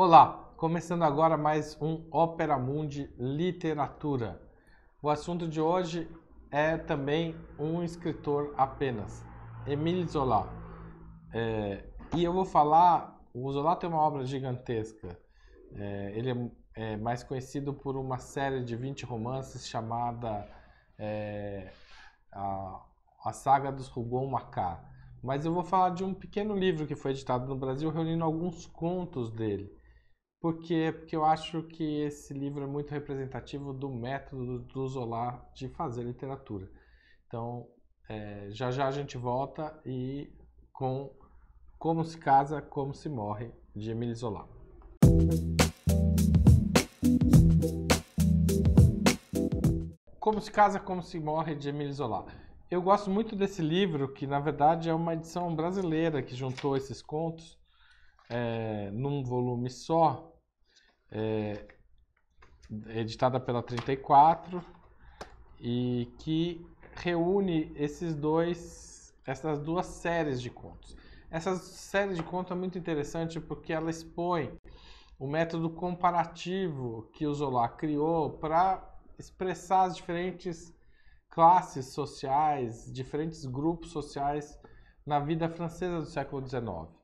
Olá, começando agora mais um Opera Mundi Literatura. O assunto de hoje é também um escritor apenas, Emile Zola. É, e eu vou falar, o Zola tem uma obra gigantesca. É, ele é, é, mais conhecido por uma série de 20 romances chamada é, a, a Saga dos Rougon Macá. Mas eu vou falar de um pequeno livro que foi editado no Brasil reunindo alguns contos dele. Por quê? Porque eu acho que esse livro é muito representativo do método do Zola de fazer literatura. Então, é, já já a gente volta e com Como se casa, como se morre, de Emile Zola. Como se casa, como se morre, de Emile Zola. Eu gosto muito desse livro, que na verdade é uma edição brasileira que juntou esses contos é, num volume só, é, editada pela 34, e que reúne esses dois, essas duas séries de contos. Essa série de contos é muito interessante porque ela expõe o método comparativo que o Zola criou para expressar as diferentes classes sociais, diferentes grupos sociais na vida francesa do século XIX.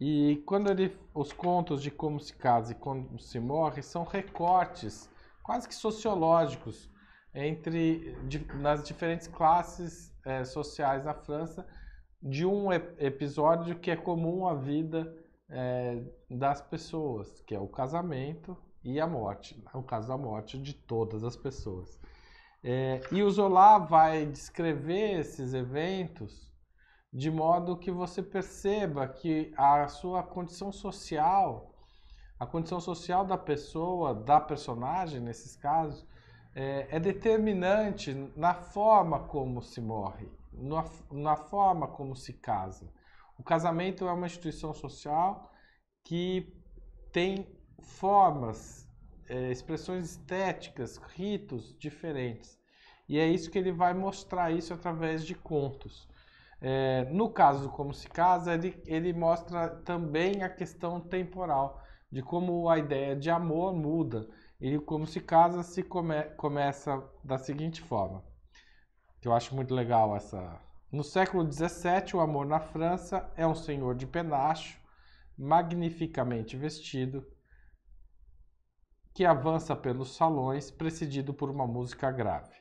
E quando ele, os contos de como se casa e como se morre são recortes quase que sociológicos entre de, nas diferentes classes é, sociais na França de um episódio que é comum à vida é, das pessoas, que é o casamento e a morte, no caso da morte de todas as pessoas. É, e o Zola vai descrever esses eventos de modo que você perceba que a sua condição social, a condição social da pessoa, da personagem, nesses casos, é, é determinante na forma como se morre, na, na forma como se casa. O casamento é uma instituição social que tem formas, é, expressões estéticas, ritos diferentes. E é isso que ele vai mostrar isso através de contos. É, no caso Como Se Casa, ele, ele mostra também a questão temporal, de como a ideia de amor muda. E Como Se Casa se come, começa da seguinte forma, que eu acho muito legal essa... No século XVII, o amor na França é um senhor de penacho, magnificamente vestido, que avança pelos salões, precedido por uma música grave.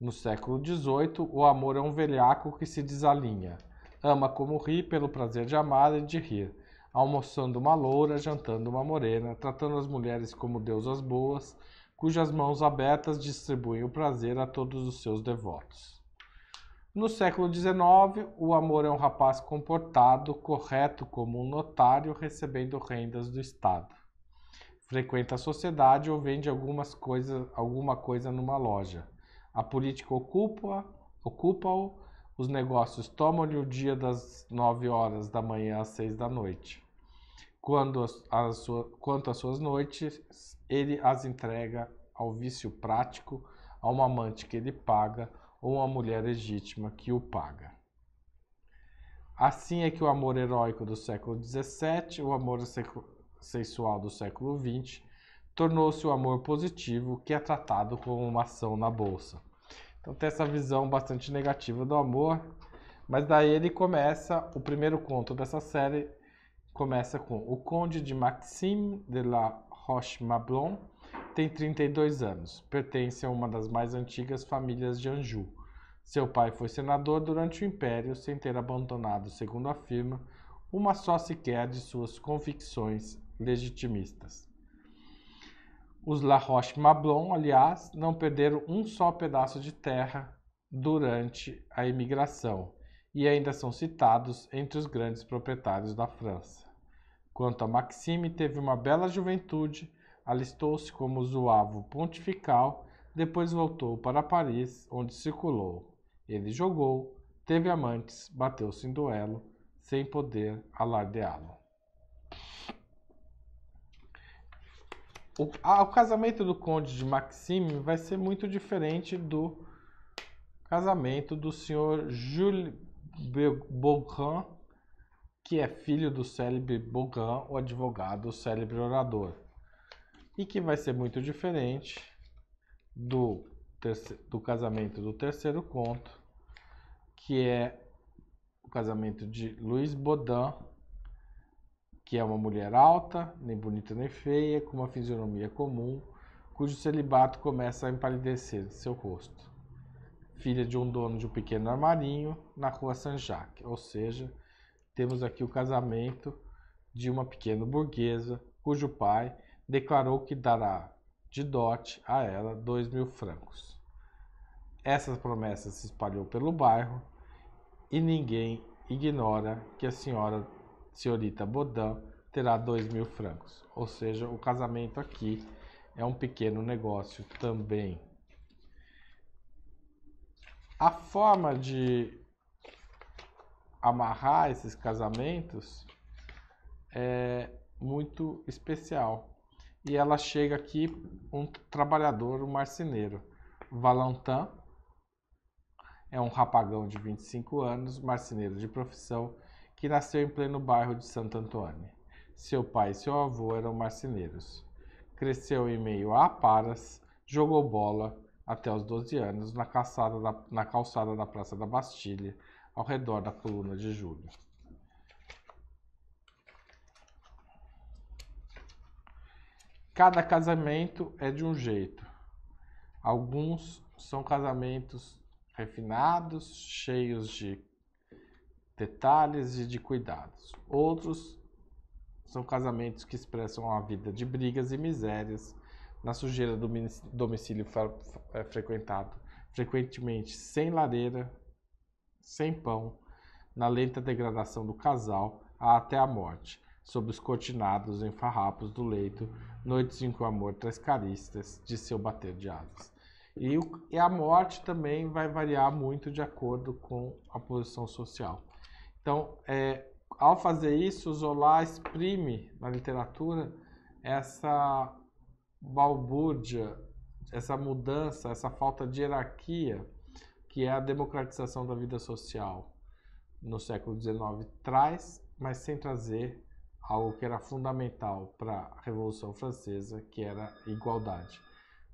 No século XVIII, o amor é um velhaco que se desalinha. Ama como ri pelo prazer de amar e de rir, almoçando uma loura, jantando uma morena, tratando as mulheres como deusas boas, cujas mãos abertas distribuem o prazer a todos os seus devotos. No século XIX, o amor é um rapaz comportado, correto como um notário, recebendo rendas do Estado. Frequenta a sociedade ou vende algumas coisa, alguma coisa numa loja a política ocupa-o, ocupa os negócios tomam-lhe o dia das nove horas da manhã às seis da noite. Quando as, a sua, quanto às suas noites, ele as entrega ao vício prático, a uma amante que ele paga ou uma mulher legítima que o paga. Assim é que o amor heróico do século XVII, o amor sexual do século XX tornou-se o amor positivo, que é tratado como uma ação na bolsa. Então tem essa visão bastante negativa do amor, mas daí ele começa, o primeiro conto dessa série começa com o Conde de Maxime de la Roche-Mablon tem 32 anos, pertence a uma das mais antigas famílias de Anjou. Seu pai foi senador durante o Império, sem ter abandonado, segundo afirma, uma só sequer de suas convicções legitimistas. Os La Roche-Mablon, aliás, não perderam um só pedaço de terra durante a imigração e ainda são citados entre os grandes proprietários da França. Quanto a Maxime, teve uma bela juventude, alistou-se como zouavo pontifical, depois voltou para Paris, onde circulou. Ele jogou, teve amantes, bateu-se em duelo, sem poder alardeá-lo. O, o casamento do conde de Maxime vai ser muito diferente do casamento do senhor Jules Beaugrand, que é filho do célebre Beaugrand, o advogado, o célebre orador. E que vai ser muito diferente do, terceiro, do casamento do terceiro conto, que é o casamento de Luiz Baudin que é uma mulher alta, nem bonita nem feia, com uma fisionomia comum, cujo celibato começa a empalidecer seu rosto. Filha de um dono de um pequeno armarinho na rua Saint Jacques, ou seja, temos aqui o casamento de uma pequena burguesa cujo pai declarou que dará de dote a ela dois mil francos. Essa promessa se espalhou pelo bairro e ninguém ignora que a senhora senhorita Bodin terá dois mil francos. Ou seja, o casamento aqui é um pequeno negócio também. A forma de amarrar esses casamentos é muito especial. E ela chega aqui, um trabalhador, um marceneiro. Valentin é um rapagão de 25 anos, marceneiro de profissão, que nasceu em pleno bairro de Santo Antônio. Seu pai e seu avô eram marceneiros. Cresceu em meio a aparas, jogou bola até os 12 anos na calçada da, na calçada da Praça da Bastilha, ao redor da Coluna de Julho. Cada casamento é de um jeito. Alguns são casamentos refinados, cheios de detalhes e de cuidados. Outros são casamentos que expressam a vida de brigas e misérias na sujeira do domicílio é, frequentado, frequentemente sem lareira, sem pão, na lenta degradação do casal até a morte, sob os cortinados em farrapos do leito, noites em que o amor traz caristas de seu bater de asas. E, e a morte também vai variar muito de acordo com a posição social. Então, é, ao fazer isso, Zola exprime na literatura essa balbúrdia, essa mudança, essa falta de hierarquia que é a democratização da vida social no século XIX traz, mas sem trazer algo que era fundamental para a Revolução Francesa, que era a igualdade.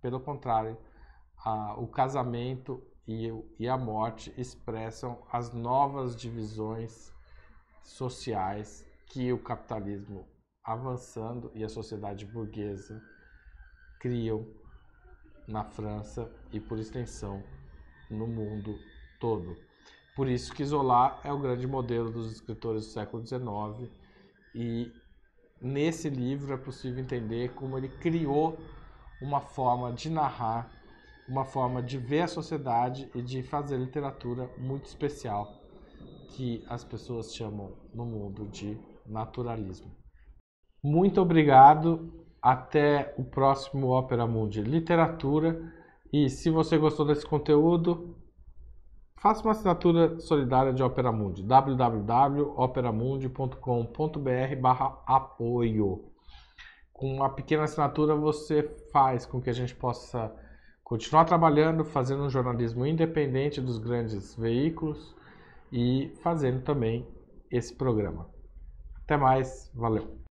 Pelo contrário, a, o casamento e, e a morte expressam as novas divisões sociais que o capitalismo avançando e a sociedade burguesa criam na França e, por extensão, no mundo todo. Por isso que Zola é o grande modelo dos escritores do século XIX e nesse livro é possível entender como ele criou uma forma de narrar uma forma de ver a sociedade e de fazer literatura muito especial que as pessoas chamam no mundo de naturalismo. Muito obrigado, até o próximo Ópera Mundi Literatura. E se você gostou desse conteúdo, faça uma assinatura solidária de Ópera Mundi, www.operamundi.com.br/apoio. Com uma pequena assinatura você faz com que a gente possa continuar trabalhando, fazendo um jornalismo independente dos grandes veículos e fazendo também esse programa. Até mais, valeu!